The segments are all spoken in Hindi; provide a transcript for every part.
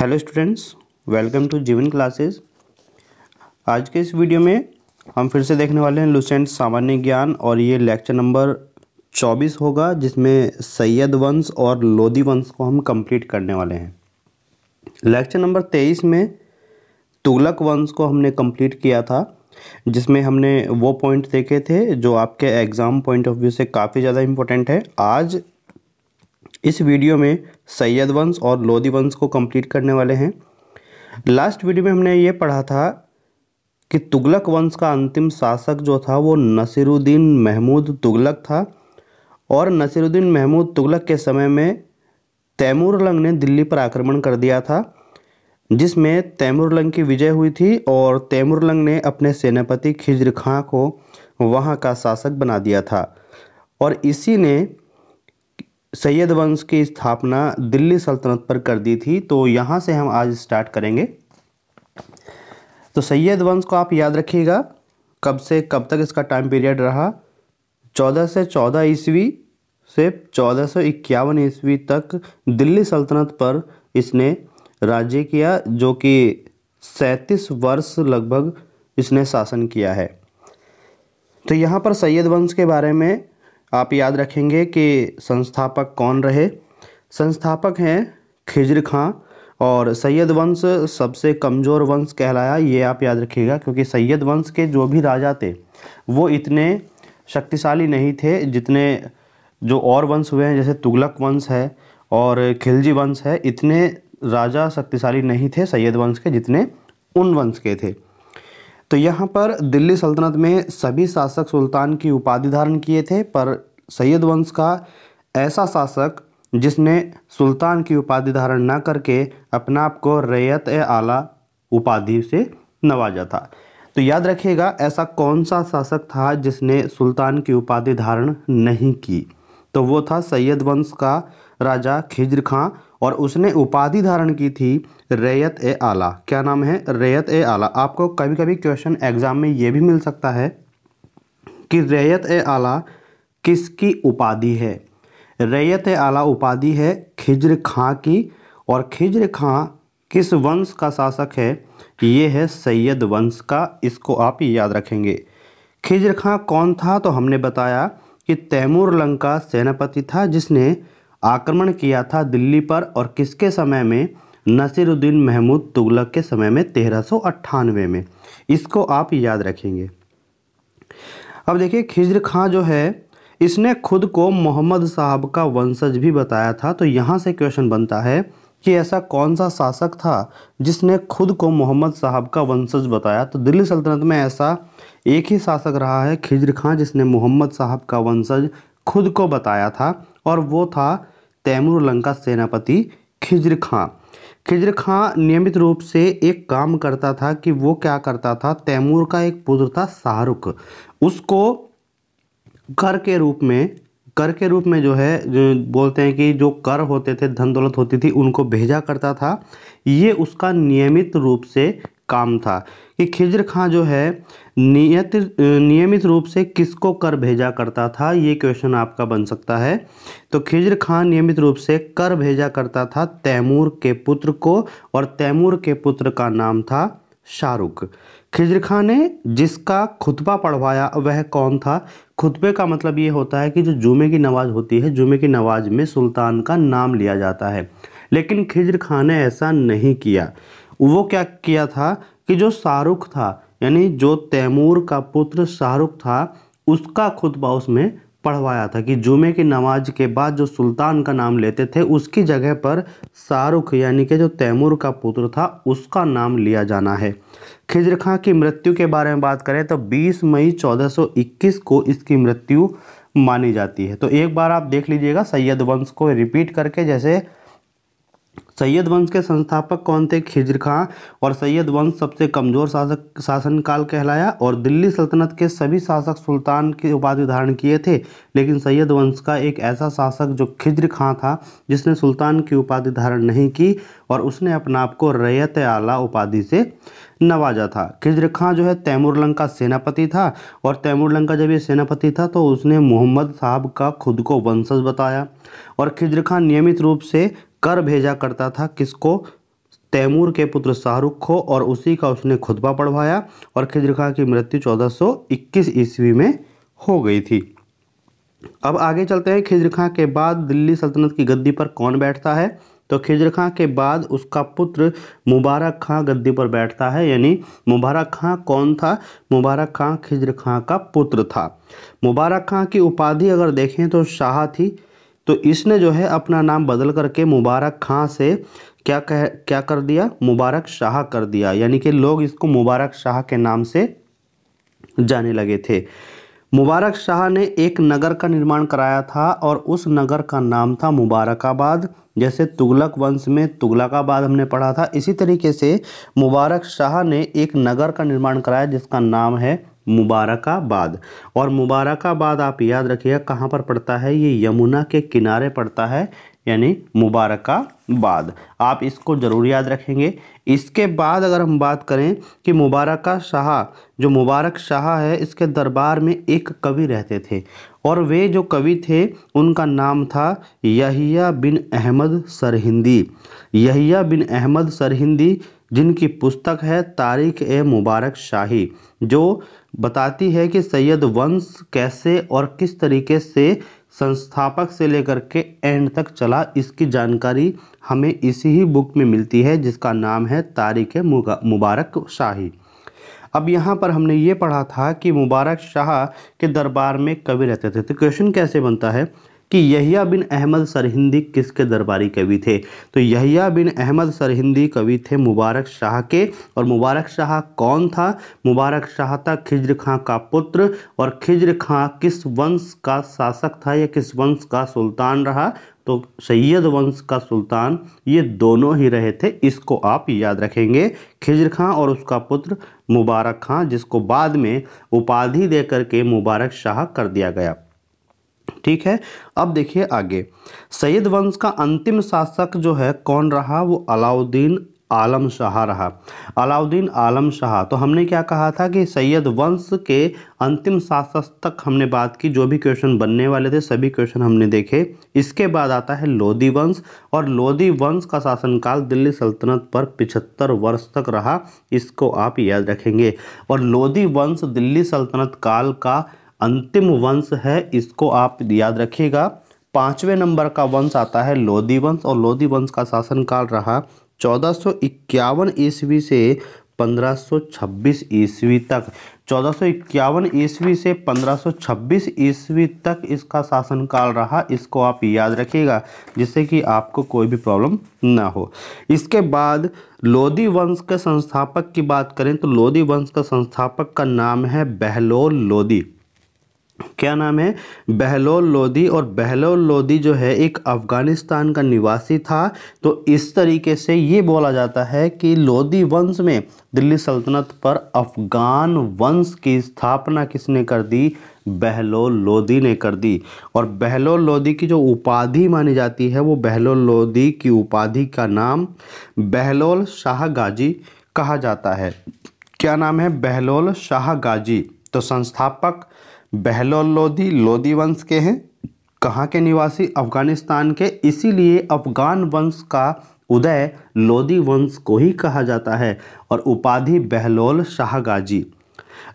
hello students welcome to Jeevan classes आज के इस वीडियो में हम फिर से देखने वाले हैं लुसेंट सामान्य ज्ञान और ये लेक्चर नंबर 24 होगा जिसमें सैयद वंश और लोधी वंश को हम कंप्लीट करने वाले हैं लेक्चर नंबर 23 में तुगलक वंश को हमने कंप्लीट किया था जिसमें हमने वो पॉइंट देखे थे जो आपके एग्ज़ाम पॉइंट ऑफ व्यू से काफ़ी ज़्यादा इम्पोर्टेंट है आज इस वीडियो में सैयद वंश और लोदी वंश को कंप्लीट करने वाले हैं लास्ट वीडियो में हमने ये पढ़ा था कि तुगलक वंश का अंतिम शासक जो था वो नसीरुद्दीन महमूद तुगलक था और नसीरुद्दीन महमूद तुगलक के समय में तैमूरलंग ने दिल्ली पर आक्रमण कर दिया था जिसमें तैमूरलंग की विजय हुई थी और तैमूरलंग ने अपने सेनापति खिज्र खां को वहाँ का शासक बना दिया था और इसी ने सैयद वंश की स्थापना दिल्ली सल्तनत पर कर दी थी तो यहाँ से हम आज स्टार्ट करेंगे तो सैयद वंश को आप याद रखिएगा कब से कब तक इसका टाइम पीरियड रहा चौदह से चौदह ईस्वी से चौदह सौ इक्यावन ईस्वी तक दिल्ली सल्तनत पर इसने राज्य किया जो कि सैंतीस वर्ष लगभग इसने शासन किया है तो यहाँ पर सैयद वंश के बारे में आप याद रखेंगे कि संस्थापक कौन रहे संस्थापक हैं खिजर खां और सैयद वंश सबसे कमज़ोर वंश कहलाया ये आप याद रखिएगा क्योंकि सैयद वंश के जो भी राजा थे वो इतने शक्तिशाली नहीं थे जितने जो और वंश हुए हैं जैसे तुगलक वंश है और खिलजी वंश है इतने राजा शक्तिशाली नहीं थे सैयद वंश के जितने उन वंश के थे तो यहाँ पर दिल्ली सल्तनत में सभी शासक सुल्तान की उपाधि धारण किए थे पर सैयद वंश का ऐसा शासक जिसने सुल्तान की उपाधि धारण ना करके अपना आप को रैयत आला उपाधि से नवाजा था तो याद रखिएगा ऐसा कौन सा शासक था जिसने सुल्तान की उपाधि धारण नहीं की तो वो था सैयद वंश का राजा खिज्र खां और उसने उपाधि धारण की थी रैयत ए आला क्या नाम है रैयत ए आला आपको कभी कभी क्वेश्चन एग्ज़ाम में ये भी मिल सकता है कि रैयत ए आला किसकी उपाधि है रैयत आला उपाधि है खिज्र खां की और खिज्र खां किस वंश का शासक है ये है सैयद वंश का इसको आप याद रखेंगे खिज्र खां कौन था तो हमने बताया कि तैमूर लंका सेनापति था जिसने आक्रमण किया था दिल्ली पर और किसके समय में नसीरुद्दीन महमूद तुगलक के समय में तेरह में इसको आप याद रखेंगे अब देखिए खिज्र खां जो है इसने खुद को मोहम्मद साहब का वंशज भी बताया था तो यहाँ से क्वेश्चन बनता है कि ऐसा कौन सा शासक था जिसने खुद को मोहम्मद साहब का वंशज बताया तो दिल्ली सल्तनत में ऐसा एक ही शासक रहा है खिज्र खां जिसने मोहम्मद साहब का वंशज खुद को बताया था और वो था तैमूर लंका सेनापति खिजर खां खिजर खां नियमित रूप से एक काम करता था कि वो क्या करता था तैमूर का एक पुत्र था शाहरुख उसको कर के रूप में कर के रूप में जो है जो बोलते हैं कि जो कर होते थे धन दौलत होती थी उनको भेजा करता था ये उसका नियमित रूप से काम था कि खिजर खां जो है नियत नियमित रूप से किसको कर भेजा करता था ये क्वेश्चन आपका बन सकता है तो खिजर खां नियमित रूप से कर भेजा करता था तैमूर के पुत्र को और तैमूर के पुत्र का नाम था शाहरुख खिजर खां ने जिसका खुतबा पढ़वाया वह कौन था खुतबे का मतलब ये होता है कि जो जुमे की नमाज होती है जुमे की नमाज में सुल्तान का नाम लिया जाता है लेकिन खिजर खां ने ऐसा नहीं किया वो क्या किया था कि जो शाहरुख था यानी जो तैमूर का पुत्र शाहरुख था उसका खुतबा उसमें पढ़वाया था कि जुमे की नमाज के बाद जो सुल्तान का नाम लेते थे उसकी जगह पर शाहरुख यानी कि जो तैमूर का पुत्र था उसका नाम लिया जाना है खिजर खां की मृत्यु के बारे में बात करें तो 20 मई 1421 को इसकी मृत्यु मानी जाती है तो एक बार आप देख लीजिएगा सैयद वंश को रिपीट करके जैसे सैयद वंश के संस्थापक कौन थे खिजर खां और सैयद वंश सबसे कमज़ोर शासक शासनकाल कहलाया और दिल्ली सल्तनत के सभी शासक सुल्तान की उपाधि धारण किए थे लेकिन सैयद वंश का एक ऐसा शासक जो खिजर खां था जिसने सुल्तान की उपाधि धारण नहीं की और उसने अपने आप को रैयत आला उपाधि से नवाजा था खिजर खां जो है तैमूरलंग का सेनापति था और तैमूरलंग का जब ये सेनापति था तो उसने मोहम्मद साहब का खुद को वंशज बताया और खिजर खां नियमित रूप से कर भेजा करता था किसको तैमूर के पुत्र शाहरुख को और उसी का उसने खुतबा पढ़वाया और खिजर खां की मृत्यु 1421 ईस्वी में हो गई थी अब आगे चलते हैं खिजर खां के बाद दिल्ली सल्तनत की गद्दी पर कौन बैठता है तो खिजर खां के बाद उसका पुत्र मुबारक खां गद्दी पर बैठता है यानी मुबारक खां कौन था मुबारक खां खिजर खां का पुत्र था मुबारक खां की उपाधि अगर देखें तो शाह थी तो इसने जो है अपना नाम बदल करके मुबारक खां से क्या कह क्या कर दिया मुबारक शाह कर दिया यानी कि लोग इसको मुबारक शाह के नाम से जाने लगे थे मुबारक शाह ने एक नगर का निर्माण कराया था और उस नगर का नाम था मुबारकाबाद जैसे तुगलक वंश में तुगलकाबाद हमने पढ़ा था इसी तरीके से मुबारक शाह ने एक नगर का निर्माण कराया जिसका नाम है मुबारकाबाद और मुबारकाबाद आप याद रखिएगा कहाँ पर पड़ता है ये यमुना के किनारे पड़ता है यानी मुबारकाबाद आप इसको ज़रूर याद रखेंगे इसके बाद अगर हम बात करें कि मुबारक शाह जो मुबारक शाह है इसके दरबार में एक कवि रहते थे और वे जो कवि थे उनका नाम था यहिया बिन अहमद सरहिंदी यहिया बिन अहमद सरहिंदी जिनकी पुस्तक है तारीख ए मुबारक शाही जो बताती है कि सैयद वंश कैसे और किस तरीके से संस्थापक से लेकर के एंड तक चला इसकी जानकारी हमें इसी ही बुक में मिलती है जिसका नाम है तारीख मुबारक शाही अब यहाँ पर हमने ये पढ़ा था कि मुबारक शाह के दरबार में कवि रहते थे तो क्वेश्चन कैसे बनता है कि यहिया बिन अहमद सरहिंदी किसके दरबारी कवि थे तो यहिया बिन अहमद सरहिंदी कवि थे मुबारक शाह के और मुबारक शाह कौन था मुबारक शाह था खिज्र खां का पुत्र और खिज्र खां किस वंश का शासक था या किस वंश का सुल्तान रहा तो सैयद वंश का सुल्तान ये दोनों ही रहे थे इसको आप याद रखेंगे खिज्र खां और उसका पुत्र मुबारक खां जिसको बाद में उपाधि दे करके मुबारक शाह कर दिया गया ठीक है अब देखिए आगे सैयद वंश का अंतिम शासक जो है कौन रहा वो अलाउद्दीन आलम शाह रहा अलाउद्दीन आलम शाह तो हमने क्या कहा था कि सैयद वंश के अंतिम शासक तक हमने बात की जो भी क्वेश्चन बनने वाले थे सभी क्वेश्चन हमने देखे इसके बाद आता है लोधी वंश और लोधी वंश का शासनकाल दिल्ली सल्तनत पर 75 वर्ष तक रहा इसको आप याद रखेंगे और लोदी वंश दिल्ली सल्तनत काल का अंतिम वंश है इसको आप याद रखिएगा पाँचवें नंबर का वंश आता है लोधी वंश और लोधी वंश का शासनकाल रहा चौदह सौ इक्यावन ईस्वी से 1526 ईस्वी तक चौदह ईस्वी से 1526 ईस्वी तक इसका शासनकाल रहा इसको आप याद रखिएगा जिससे कि आपको कोई भी प्रॉब्लम ना हो इसके बाद लोधी वंश के संस्थापक की बात करें तो लोधी वंश का संस्थापक का नाम है बहलोल लोधी क्या नाम है बहलोल लोधी और बहलोल लोधी जो है एक अफ़गानिस्तान का निवासी था तो इस तरीके से ये बोला जाता है कि लोधी वंश में दिल्ली सल्तनत पर अफ़गान वंश की स्थापना किसने कर दी बहलोल लोधी ने कर दी और बहलोल लोधी की जो उपाधि मानी जाती है वो बहलोल लोधी की उपाधि का नाम बहलोल शाह गाजी कहा जाता है क्या नाम है बहलोल शाह गाजी तो संस्थापक बहलोल लोदी लोदी वंश के हैं कहाँ के निवासी अफगानिस्तान के इसीलिए अफगान वंश का उदय लोदी वंश को ही कहा जाता है और उपाधि बहलोल शाहगाजी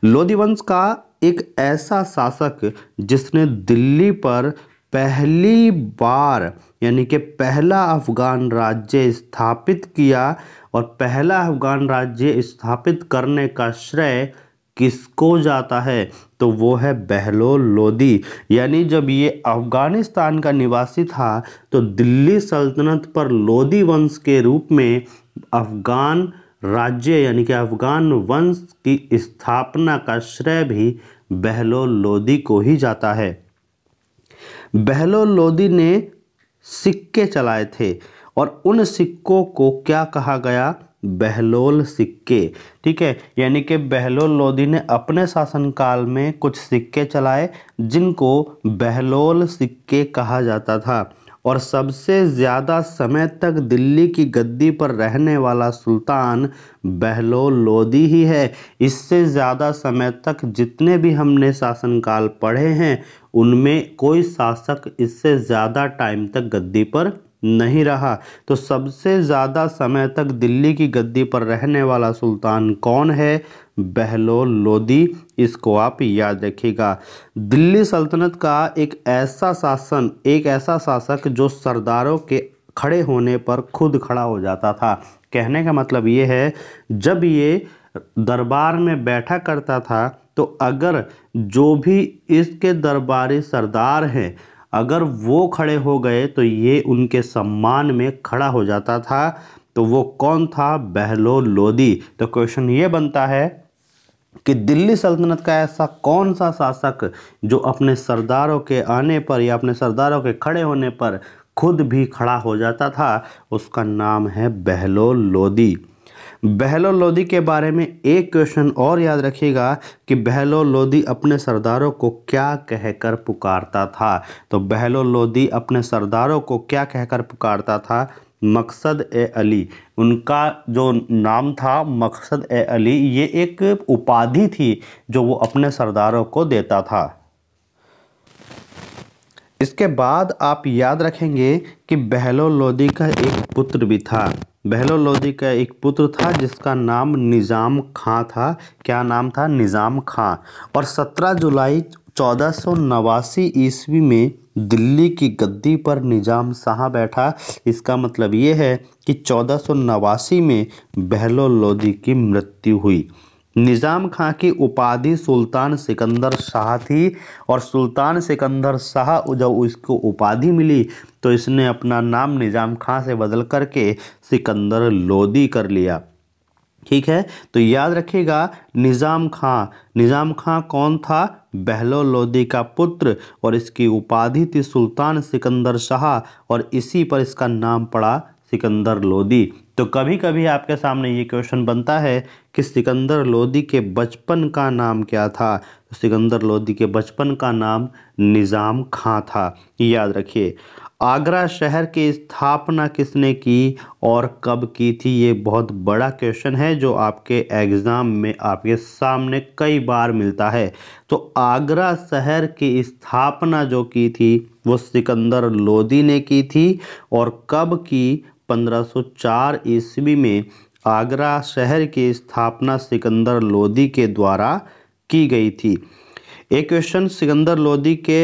लोदी वंश का एक ऐसा शासक जिसने दिल्ली पर पहली बार यानी कि पहला अफगान राज्य स्थापित किया और पहला अफगान राज्य स्थापित करने का श्रेय किसको जाता है तो वो है बहलोल लोदी यानी जब ये अफ़गानिस्तान का निवासी था तो दिल्ली सल्तनत पर लोदी वंश के रूप में अफ़गान राज्य यानी कि अफ़गान वंश की स्थापना का श्रेय भी बहलोल लोदी को ही जाता है बहलोल लोदी ने सिक्के चलाए थे और उन सिक्कों को क्या कहा गया बहलोल सिक्के ठीक है यानी कि बहलोल लोधी ने अपने शासनकाल में कुछ सिक्के चलाए जिनको बहलोल सिक्के कहा जाता था और सबसे ज़्यादा समय तक दिल्ली की गद्दी पर रहने वाला सुल्तान बहलोल लोधी ही है इससे ज़्यादा समय तक जितने भी हमने शासनकाल पढ़े हैं उनमें कोई शासक इससे ज़्यादा टाइम तक गद्दी पर नहीं रहा तो सबसे ज़्यादा समय तक दिल्ली की गद्दी पर रहने वाला सुल्तान कौन है बहलोल लोदी इसको आप याद रखिएगा दिल्ली सल्तनत का एक ऐसा शासन एक ऐसा शासक जो सरदारों के खड़े होने पर खुद खड़ा हो जाता था कहने का मतलब ये है जब ये दरबार में बैठा करता था तो अगर जो भी इसके दरबारी सरदार हैं अगर वो खड़े हो गए तो ये उनके सम्मान में खड़ा हो जाता था तो वो कौन था बहलोल लोदी तो क्वेश्चन ये बनता है कि दिल्ली सल्तनत का ऐसा कौन सा शासक जो अपने सरदारों के आने पर या अपने सरदारों के खड़े होने पर खुद भी खड़ा हो जाता था उसका नाम है बहलोल लोदी बहलो लोधी के बारे में एक क्वेश्चन और याद रखिएगा कि बहलो लोधी अपने सरदारों को क्या कहकर पुकारता था तो बहलो लोधी अपने सरदारों को क्या कहकर पुकारता था मकसद ए अली उनका जो नाम था मकसद ए अली ये एक उपाधि थी जो वो अपने सरदारों को देता था इसके बाद आप याद रखेंगे कि बहलो लोधी का एक पुत्र भी था बहलो लोधी का एक पुत्र था जिसका नाम निज़ाम खां था क्या नाम था निज़ाम खां और 17 जुलाई चौदह सौ नवासी ईस्वी में दिल्ली की गद्दी पर निज़ाम शाह बैठा इसका मतलब ये है कि चौदह सौ नवासी में बहलो लोधी की मृत्यु हुई निज़ाम खां की उपाधि सुल्तान सिकंदर शाह थी और सुल्तान सिकंदर शाह जब उसको उपाधि मिली तो इसने अपना नाम निज़ाम खां से बदल करके सिकंदर लोदी कर लिया ठीक है तो याद रखिएगा निज़ाम खां निज़ाम खां कौन था बहलो लोदी का पुत्र और इसकी उपाधि थी सुल्तान सिकंदर शाह और इसी पर इसका नाम पड़ा सिकंदर लोदी तो कभी कभी आपके सामने ये क्वेश्चन बनता है कि सिकंदर लोदी के बचपन का नाम क्या था तो सिकंदर लोदी के बचपन का नाम निज़ाम खां था याद रखिए आगरा शहर की स्थापना किसने की और कब की थी ये बहुत बड़ा क्वेश्चन है जो आपके एग्ज़ाम में आपके सामने कई बार मिलता है तो आगरा शहर की स्थापना जो की थी वो सिकंदर लोदी ने की थी और कब की 1504 ईस्वी में आगरा शहर की स्थापना सिकंदर लोदी के द्वारा की गई थी एक क्वेश्चन सिकंदर लोदी के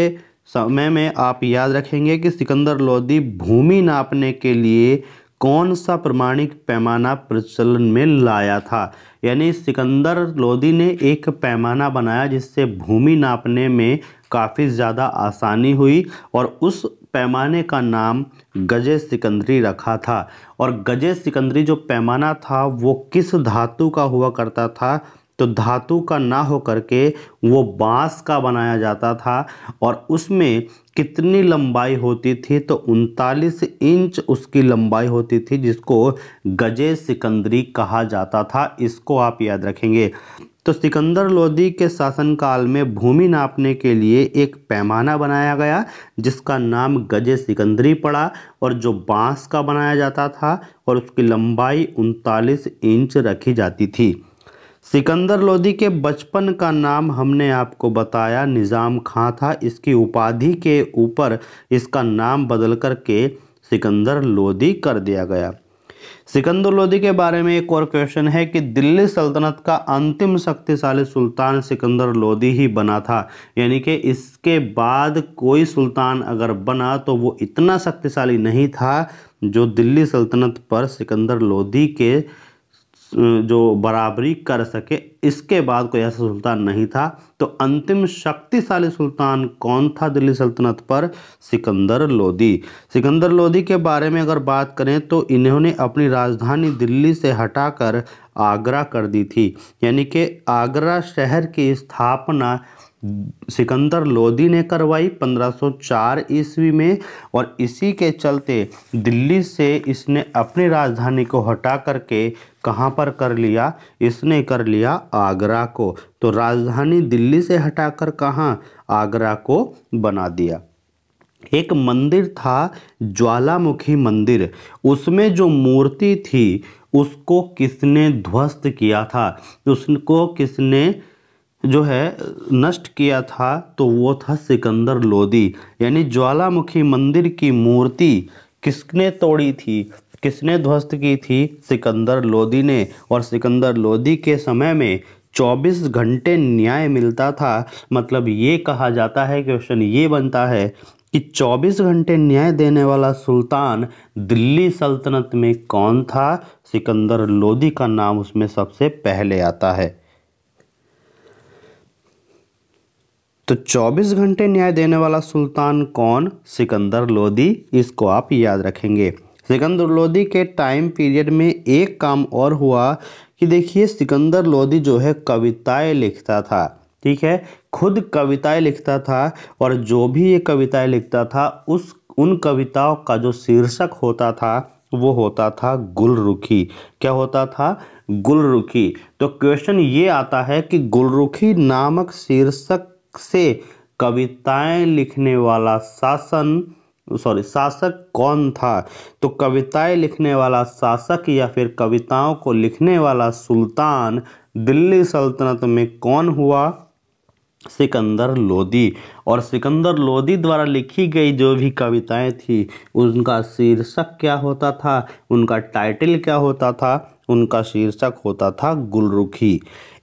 समय में आप याद रखेंगे कि सिकंदर लोदी भूमि नापने के लिए कौन सा प्रमाणिक पैमाना प्रचलन में लाया था यानी सिकंदर लोदी ने एक पैमाना बनाया जिससे भूमि नापने में काफ़ी ज़्यादा आसानी हुई और उस पैमाने का नाम गजे सिकंदरी रखा था और गजे सिकंदरी जो पैमाना था वो किस धातु का हुआ करता था तो धातु का ना हो करके वो बांस का बनाया जाता था और उसमें कितनी लंबाई होती थी तो उनतालीस इंच उसकी लंबाई होती थी जिसको गजे सिकंदरी कहा जाता था इसको आप याद रखेंगे तो सिकंदर लोदी के शासनकाल में भूमि नापने के लिए एक पैमाना बनाया गया जिसका नाम गजे सिकंदरी पड़ा और जो बांस का बनाया जाता था और उसकी लंबाई उनतालीस इंच रखी जाती थी सिकंदर लोदी के बचपन का नाम हमने आपको बताया निज़ाम खां था इसकी उपाधि के ऊपर इसका नाम बदल कर के सिकंदर लोदी कर दिया गया सिकंदर लोधी के बारे में एक और क्वेश्चन है कि दिल्ली सल्तनत का अंतिम शक्तिशाली सुल्तान सिकंदर लोधी ही बना था यानी कि इसके बाद कोई सुल्तान अगर बना तो वो इतना शक्तिशाली नहीं था जो दिल्ली सल्तनत पर सिकंदर लोधी के जो बराबरी कर सके इसके बाद कोई ऐसा सुल्तान नहीं था तो अंतिम शक्तिशाली सुल्तान कौन था दिल्ली सल्तनत पर सिकंदर लोदी सिकंदर लोदी के बारे में अगर बात करें तो इन्होंने अपनी राजधानी दिल्ली से हटाकर आगरा कर दी थी यानी कि आगरा शहर की स्थापना सिकंदर लोधी ने करवाई 1504 ईस्वी में और इसी के चलते दिल्ली से इसने अपनी राजधानी को हटा करके कहाँ पर कर लिया इसने कर लिया आगरा को तो राजधानी दिल्ली से हटाकर कहाँ आगरा को बना दिया एक मंदिर था ज्वालामुखी मंदिर उसमें जो मूर्ति थी उसको किसने ध्वस्त किया था उसको किसने जो है नष्ट किया था तो वो था सिकंदर लोदी यानी ज्वालामुखी मंदिर की मूर्ति किसने तोड़ी थी किसने ध्वस्त की थी सिकंदर लोदी ने और सिकंदर लोदी के समय में 24 घंटे न्याय मिलता था मतलब ये कहा जाता है क्वेश्चन ये बनता है कि 24 घंटे न्याय देने वाला सुल्तान दिल्ली सल्तनत में कौन था सिकंदर लोदी का नाम उसमें सबसे पहले आता है तो 24 घंटे न्याय देने वाला सुल्तान कौन सिकंदर लोदी इसको आप याद रखेंगे सिकंदर लोदी के टाइम पीरियड में एक काम और हुआ कि देखिए सिकंदर लोदी जो है कविताएं लिखता था ठीक है खुद कविताएं लिखता था और जो भी ये कविताएं लिखता था उस उन कविताओं का जो शीर्षक होता था वो होता था गुलरुखी क्या होता था गुलरुखी तो क्वेश्चन ये आता है कि गुलरुखी नामक शीर्षक से कविताएं लिखने वाला शासन सॉरी शासक कौन था तो कविताएं लिखने वाला शासक या फिर कविताओं को लिखने वाला सुल्तान दिल्ली सल्तनत में कौन हुआ सिकंदर लोदी और सिकंदर लोदी द्वारा लिखी गई जो भी कविताएं थी उनका शीर्षक क्या होता था उनका टाइटल क्या होता था उनका शीर्षक होता था गुलरुखी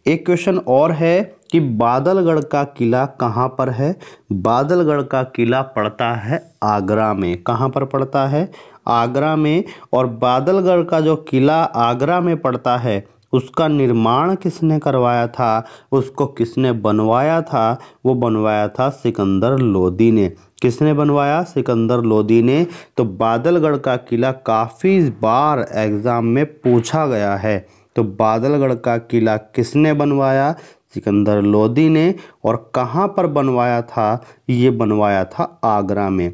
एक क्वेश्चन और है कि बादलगढ़ का किला कहाँ पर है बादलगढ़ का किला पड़ता है आगरा में कहाँ पर पड़ता है आगरा में और बादलगढ़ का जो किला आगरा में पड़ता है उसका निर्माण किसने करवाया था उसको किसने बनवाया था वो बनवाया था सिकंदर लोदी ने किसने बनवाया सिकंदर लोदी ने तो बादलगढ़ का किला काफ़ी बार एग्ज़ाम में पूछा गया है तो बादलगढ़ का किला किसने बनवाया सिकंदर लोदी ने और कहाँ पर बनवाया था ये बनवाया था आगरा में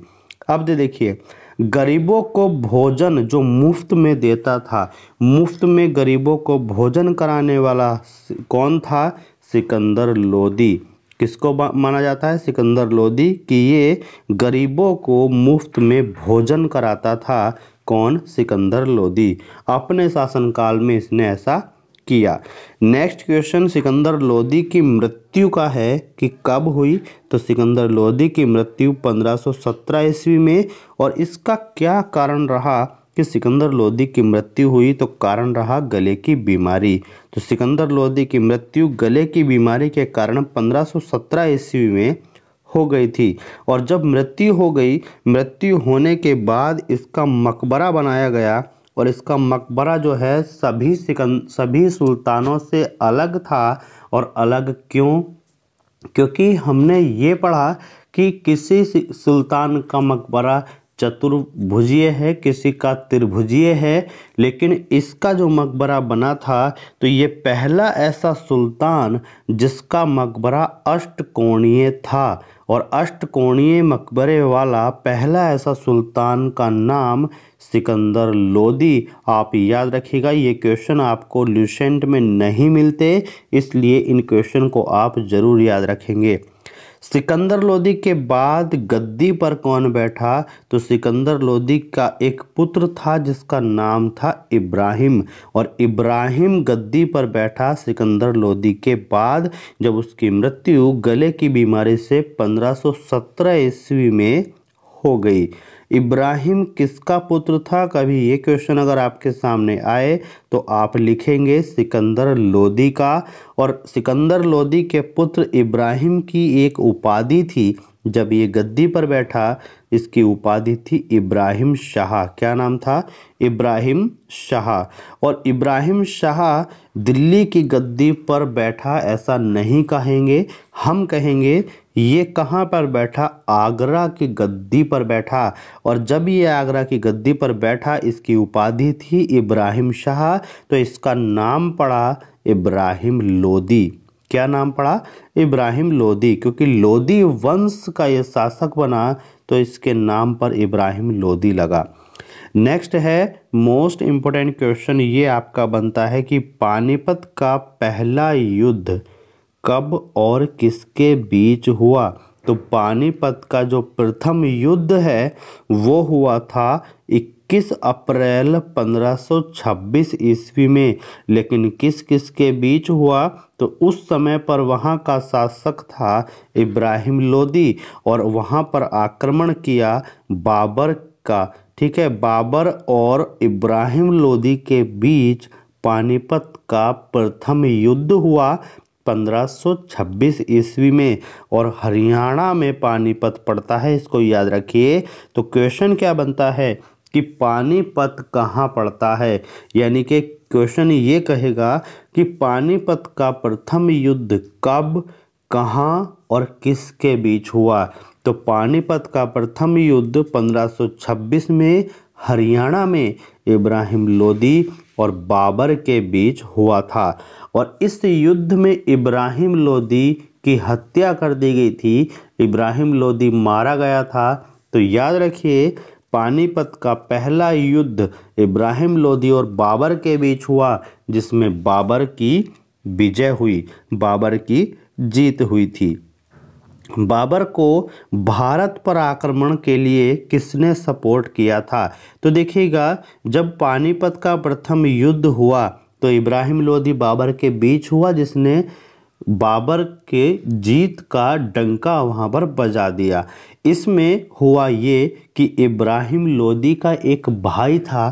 अब दे देखिए गरीबों को भोजन जो मुफ्त में देता था मुफ्त में गरीबों को भोजन कराने वाला कौन था सिकंदर लोदी किसको माना जाता है सिकंदर लोदी कि ये गरीबों को मुफ्त में भोजन कराता था कौन सिकंदर लोदी अपने शासनकाल में इसने ऐसा किया नेक्स्ट क्वेश्चन सिकंदर लोदी की मृत्यु का है कि कब हुई तो सिकंदर लोदी की मृत्यु 1517 ईस्वी में और इसका क्या कारण रहा कि सिकंदर लोदी की मृत्यु हुई तो कारण रहा गले की बीमारी तो सिकंदर लोदी की मृत्यु गले की बीमारी के कारण 1517 ईस्वी में हो गई थी और जब मृत्यु हो गई मृत्यु होने के बाद इसका मकबरा बनाया गया और इसका मकबरा जो है सभी सिकंद सभी सुल्तानों से अलग था और अलग क्यों क्योंकि हमने ये पढ़ा कि किसी सुल्तान का मकबरा चतुर्भुजीय है किसी का त्रिभुजीय है लेकिन इसका जो मकबरा बना था तो ये पहला ऐसा सुल्तान जिसका मकबरा अष्टकोणीय था और अष्टकोणीय मकबरे वाला पहला ऐसा सुल्तान का नाम सिकंदर लोदी आप याद रखिएगा ये क्वेश्चन आपको ल्यूसेंट में नहीं मिलते इसलिए इन क्वेश्चन को आप ज़रूर याद रखेंगे सिकंदर लोदी के बाद गद्दी पर कौन बैठा तो सिकंदर लोदी का एक पुत्र था जिसका नाम था इब्राहिम और इब्राहिम गद्दी पर बैठा सिकंदर लोदी के बाद जब उसकी मृत्यु गले की बीमारी से 1517 ईस्वी में हो गई इब्राहिम किसका पुत्र था कभी ये क्वेश्चन अगर आपके सामने आए तो आप लिखेंगे सिकंदर लोदी का और सिकंदर लोदी के पुत्र इब्राहिम की एक उपाधि थी जब ये गद्दी पर बैठा इसकी उपाधि थी इब्राहिम शाह क्या नाम था इब्राहिम शाह और इब्राहिम शाह दिल्ली की गद्दी पर बैठा ऐसा नहीं कहेंगे हम कहेंगे ये कहाँ पर बैठा आगरा की गद्दी पर बैठा और जब ये आगरा की गद्दी पर बैठा इसकी उपाधि थी इब्राहिम शाह तो इसका नाम पड़ा इब्राहिम लोदी क्या नाम पड़ा इब्राहिम लोदी क्योंकि लोदी वंश का ये शासक बना तो इसके नाम पर इब्राहिम लोदी लगा नेक्स्ट है मोस्ट इम्पोर्टेंट क्वेश्चन ये आपका बनता है कि पानीपत का पहला युद्ध कब और किसके बीच हुआ तो पानीपत का जो प्रथम युद्ध है वो हुआ था 21 अप्रैल 1526 ईस्वी में लेकिन किस किस के बीच हुआ तो उस समय पर वहाँ का शासक था इब्राहिम लोदी और वहाँ पर आक्रमण किया बाबर का ठीक है बाबर और इब्राहिम लोदी के बीच पानीपत का प्रथम युद्ध हुआ 1526 ईस्वी में और हरियाणा में पानीपत पड़ता है इसको याद रखिए तो क्वेश्चन क्या बनता है कि पानीपत कहाँ पड़ता है यानी कि क्वेश्चन ये कहेगा कि पानीपत का प्रथम युद्ध कब कहाँ और किसके बीच हुआ तो पानीपत का प्रथम युद्ध 1526 में हरियाणा में इब्राहिम लोदी और बाबर के बीच हुआ था और इस युद्ध में इब्राहिम लोदी की हत्या कर दी गई थी इब्राहिम लोदी मारा गया था तो याद रखिए पानीपत का पहला युद्ध इब्राहिम लोदी और बाबर के बीच हुआ जिसमें बाबर की विजय हुई बाबर की जीत हुई थी बाबर को भारत पर आक्रमण के लिए किसने सपोर्ट किया था तो देखिएगा जब पानीपत का प्रथम युद्ध हुआ तो इब्राहिम लोधी बाबर के बीच हुआ जिसने बाबर के जीत का डंका वहाँ पर बजा दिया इसमें हुआ ये कि इब्राहिम लोदी का एक भाई था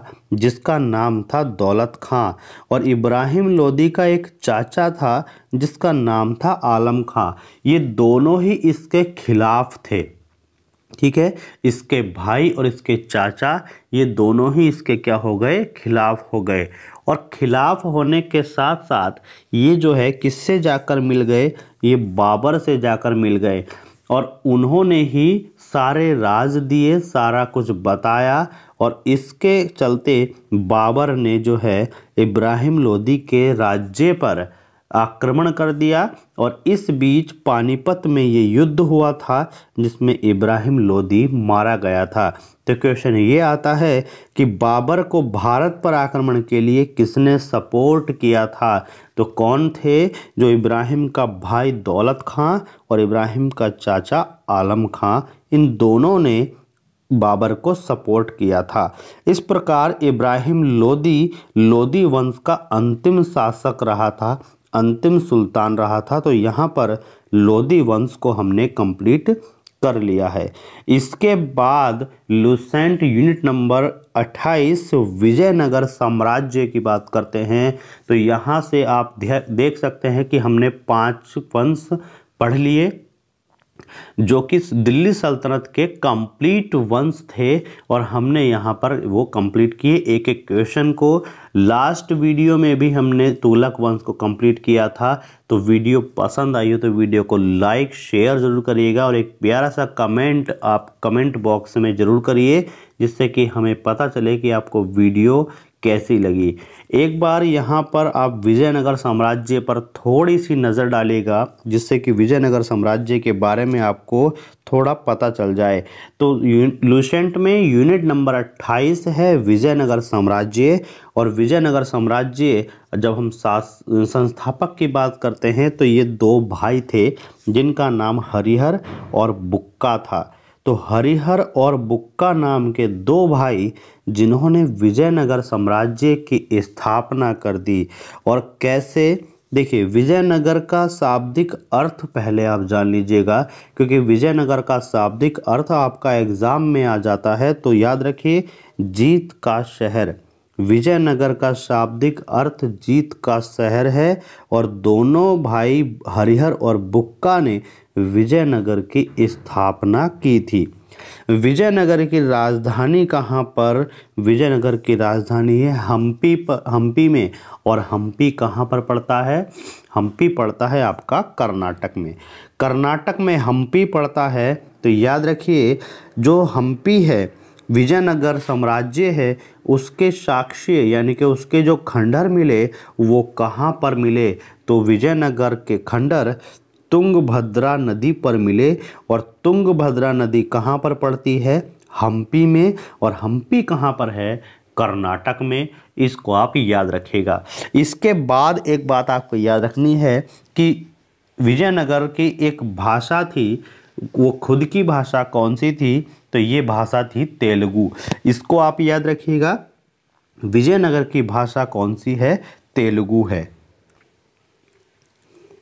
जिसका नाम था दौलत खां और इब्राहिम लोदी का एक चाचा था जिसका नाम था आलम खां ये दोनों ही इसके खिलाफ थे ठीक है इसके भाई और इसके चाचा ये दोनों ही इसके क्या हो गए खिलाफ हो गए और खिलाफ होने के साथ साथ ये जो है किससे जाकर मिल गए ये बाबर से जाकर मिल गए और उन्होंने ही सारे राज दिए सारा कुछ बताया और इसके चलते बाबर ने जो है इब्राहिम लोदी के राज्य पर आक्रमण कर दिया और इस बीच पानीपत में ये युद्ध हुआ था जिसमें इब्राहिम लोदी मारा गया था तो क्वेश्चन ये आता है कि बाबर को भारत पर आक्रमण के लिए किसने सपोर्ट किया था तो कौन थे जो इब्राहिम का भाई दौलत खां और इब्राहिम का चाचा आलम खां इन दोनों ने बाबर को सपोर्ट किया था इस प्रकार इब्राहिम लोदी लोदी वंश का अंतिम शासक रहा था अंतिम सुल्तान रहा था तो यहाँ पर लोदी वंश को हमने कंप्लीट कर लिया है इसके बाद लुसेंट यूनिट नंबर 28 विजयनगर साम्राज्य की बात करते हैं तो यहाँ से आप देख सकते हैं कि हमने पांच वंश पढ़ लिए जो कि दिल्ली सल्तनत के कंप्लीट वंश थे और हमने यहाँ पर वो कंप्लीट किए एक एक क्वेश्चन को लास्ट वीडियो में भी हमने तुलक वंश को कंप्लीट किया था तो वीडियो पसंद आई हो तो वीडियो को लाइक शेयर ज़रूर करिएगा और एक प्यारा सा कमेंट आप कमेंट बॉक्स में ज़रूर करिए जिससे कि हमें पता चले कि आपको वीडियो कैसी लगी एक बार यहाँ पर आप विजयनगर साम्राज्य पर थोड़ी सी नज़र डालेगा जिससे कि विजयनगर साम्राज्य के बारे में आपको थोड़ा पता चल जाए तो लुसेंट में यूनिट नंबर 28 है विजयनगर साम्राज्य और विजयनगर साम्राज्य जब हम संस्थापक की बात करते हैं तो ये दो भाई थे जिनका नाम हरिहर और बुक्का था तो हरिहर और बुक्का नाम के दो भाई जिन्होंने विजयनगर साम्राज्य की स्थापना कर दी और कैसे देखिए विजयनगर का शाब्दिक अर्थ पहले आप जान लीजिएगा क्योंकि विजयनगर का शाब्दिक अर्थ आपका एग्जाम में आ जाता है तो याद रखिए जीत का शहर विजयनगर का शाब्दिक अर्थ जीत का शहर है और दोनों भाई हरिहर और बुक्का ने विजयनगर की स्थापना की थी विजयनगर की राजधानी कहाँ पर विजयनगर की राजधानी है हम्पी पर हम्पी में और हम्पी कहाँ पर पड़ता है हम्पी पड़ता है आपका कर्नाटक में कर्नाटक में हम्पी पड़ता है तो याद रखिए जो हम्पी है विजयनगर साम्राज्य है उसके साक्ष्य यानी कि उसके जो खंडर मिले वो कहाँ पर मिले तो विजयनगर के खंडर तुंगभद्रा नदी पर मिले और तुंगभद्रा नदी कहाँ पर पड़ती है हम्पी में और हम्पी कहाँ पर है कर्नाटक में इसको आप याद रखिएगा इसके बाद एक बात आपको याद रखनी है कि विजयनगर की एक भाषा थी वो खुद की भाषा कौन सी थी तो ये भाषा थी तेलुगु इसको आप याद रखिएगा विजयनगर की भाषा कौन सी है तेलुगु है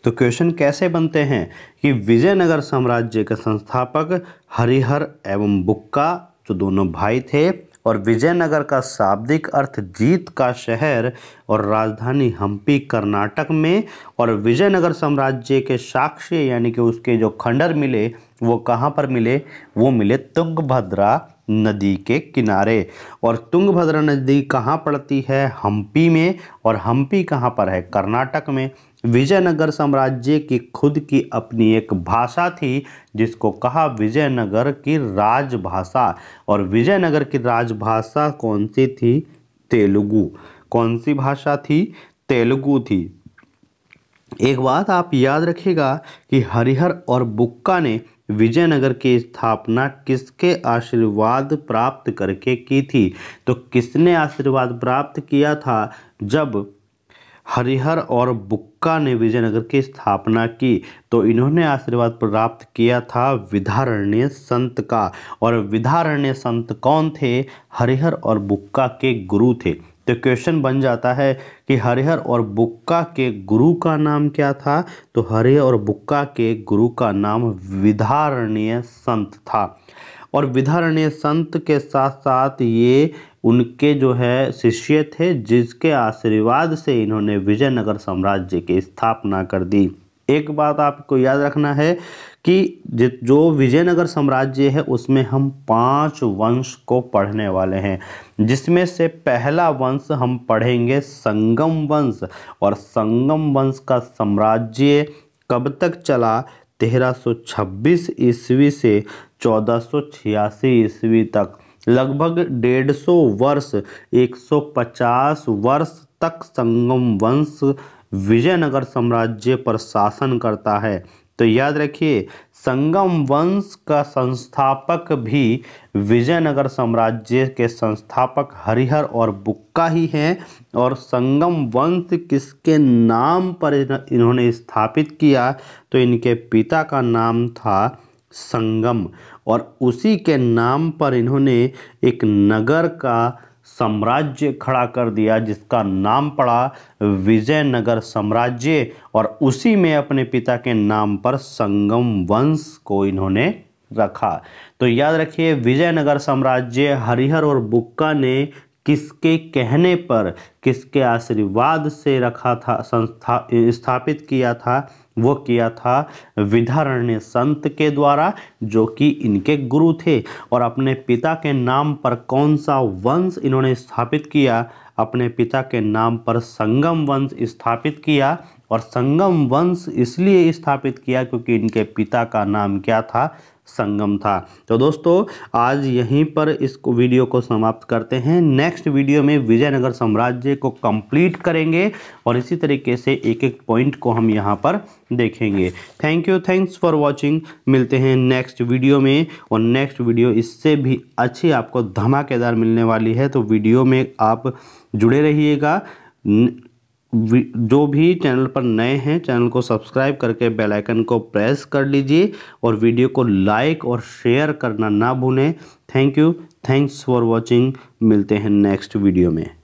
तो क्वेश्चन कैसे बनते हैं कि विजयनगर साम्राज्य के संस्थापक हरिहर एवं बुक्का जो दोनों भाई थे और विजयनगर का शाब्दिक अर्थ जीत का शहर और राजधानी हम्पी कर्नाटक में और विजयनगर साम्राज्य के साक्ष्य यानी कि उसके जो खंडर मिले वो कहाँ पर मिले वो मिले तुंगभद्रा नदी के किनारे और तुंगभद्रा नदी कहाँ पड़ती है हम्पी में और हम्पी कहाँ पर है कर्नाटक में विजयनगर साम्राज्य की खुद की अपनी एक भाषा थी जिसको कहा विजयनगर की राजभाषा और विजयनगर की राजभाषा कौन सी थी तेलुगु कौन सी भाषा थी तेलुगु थी एक बात आप याद रखिएगा कि हरिहर और बुक्का ने विजयनगर की स्थापना किसके आशीर्वाद प्राप्त करके की थी तो किसने आशीर्वाद प्राप्त किया था जब हरिहर और बुक्का ने विजयनगर की स्थापना की तो इन्होंने आशीर्वाद प्राप्त किया था विधारण्य संत का और विधारण्य संत कौन थे हरिहर और बुक्का के गुरु थे तो क्वेश्चन बन जाता है कि हरिहर और बुक्का के गुरु का नाम क्या था तो हरिहर और बुक्का के गुरु का नाम विधारण्य संत था और विधारण्य संत के साथ साथ ये उनके जो है शिष्य थे जिसके आशीर्वाद से इन्होंने विजयनगर साम्राज्य की स्थापना कर दी एक बात आपको याद रखना है कि जो विजयनगर साम्राज्य है उसमें हम पांच वंश को पढ़ने वाले हैं जिसमें से पहला वंश हम पढ़ेंगे संगम वंश और संगम वंश का साम्राज्य कब तक चला 1326 ईस्वी से 1486 ईस्वी तक लगभग डेढ़ सौ वर्ष 150 वर्ष तक संगम वंश विजयनगर साम्राज्य पर शासन करता है तो याद रखिए संगम वंश का संस्थापक भी विजयनगर साम्राज्य के संस्थापक हरिहर और बुक्का ही हैं और संगम वंश किसके नाम पर इन्होंने स्थापित किया तो इनके पिता का नाम था संगम और उसी के नाम पर इन्होंने एक नगर का साम्राज्य खड़ा कर दिया जिसका नाम पड़ा विजयनगर साम्राज्य और उसी में अपने पिता के नाम पर संगम वंश को इन्होंने रखा तो याद रखिए विजयनगर साम्राज्य हरिहर और बुक्का ने किसके कहने पर किसके आशीर्वाद से रखा था संस्था स्थापित किया था वो किया था विधारण्य संत के द्वारा जो कि इनके गुरु थे और अपने पिता के नाम पर कौन सा वंश इन्होंने स्थापित किया अपने पिता के नाम पर संगम वंश स्थापित किया और संगम वंश इसलिए स्थापित किया क्योंकि इनके पिता का नाम क्या था संगम था तो दोस्तों आज यहीं पर इस वीडियो को समाप्त करते हैं नेक्स्ट वीडियो में विजयनगर साम्राज्य को कंप्लीट करेंगे और इसी तरीके से एक एक पॉइंट को हम यहाँ पर देखेंगे thank you thanks for watching मिलते हैं नेक्स्ट वीडियो में और नेक्स्ट वीडियो इससे भी अच्छी आपको धमाकेदार मिलने वाली है तो वीडियो में आप जुड़े रहिएगा जो भी चैनल पर नए हैं चैनल को सब्सक्राइब करके बेल आइकन को प्रेस कर लीजिए और वीडियो को लाइक और शेयर करना ना भूलें thank you thanks for watching मिलते हैं नेक्स्ट वीडियो में